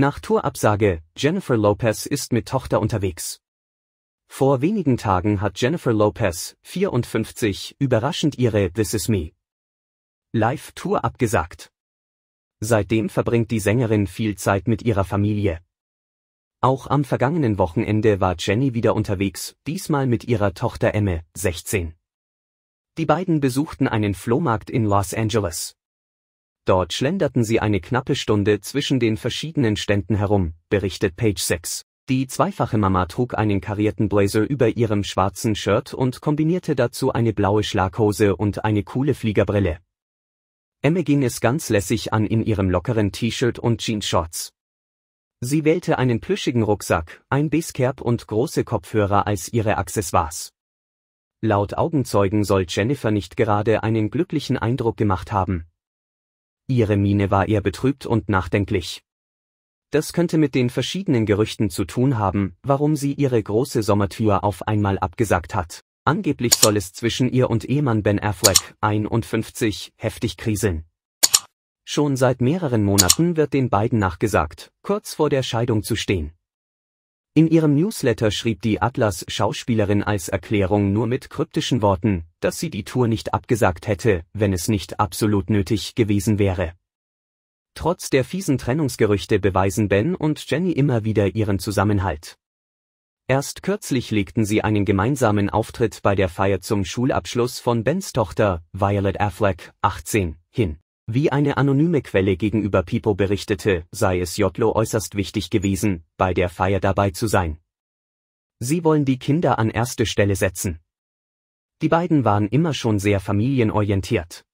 Nach Tourabsage, Jennifer Lopez ist mit Tochter unterwegs. Vor wenigen Tagen hat Jennifer Lopez, 54, überraschend ihre This Is Me Live-Tour abgesagt. Seitdem verbringt die Sängerin viel Zeit mit ihrer Familie. Auch am vergangenen Wochenende war Jenny wieder unterwegs, diesmal mit ihrer Tochter Emme, 16. Die beiden besuchten einen Flohmarkt in Los Angeles. Dort schlenderten sie eine knappe Stunde zwischen den verschiedenen Ständen herum, berichtet Page 6. Die zweifache Mama trug einen karierten Blazer über ihrem schwarzen Shirt und kombinierte dazu eine blaue Schlaghose und eine coole Fliegerbrille. Emme ging es ganz lässig an in ihrem lockeren T-Shirt und Jeanshorts. Sie wählte einen plüschigen Rucksack, ein Basecap und große Kopfhörer als ihre Accessoires. Laut Augenzeugen soll Jennifer nicht gerade einen glücklichen Eindruck gemacht haben, Ihre Miene war eher betrübt und nachdenklich. Das könnte mit den verschiedenen Gerüchten zu tun haben, warum sie ihre große Sommertür auf einmal abgesagt hat. Angeblich soll es zwischen ihr und Ehemann Ben Affleck, 51, heftig kriseln. Schon seit mehreren Monaten wird den beiden nachgesagt, kurz vor der Scheidung zu stehen. In ihrem Newsletter schrieb die Atlas-Schauspielerin als Erklärung nur mit kryptischen Worten, dass sie die Tour nicht abgesagt hätte, wenn es nicht absolut nötig gewesen wäre. Trotz der fiesen Trennungsgerüchte beweisen Ben und Jenny immer wieder ihren Zusammenhalt. Erst kürzlich legten sie einen gemeinsamen Auftritt bei der Feier zum Schulabschluss von Bens Tochter, Violet Affleck, 18, hin. Wie eine anonyme Quelle gegenüber Pipo berichtete, sei es Jotlo äußerst wichtig gewesen, bei der Feier dabei zu sein. Sie wollen die Kinder an erste Stelle setzen. Die beiden waren immer schon sehr familienorientiert.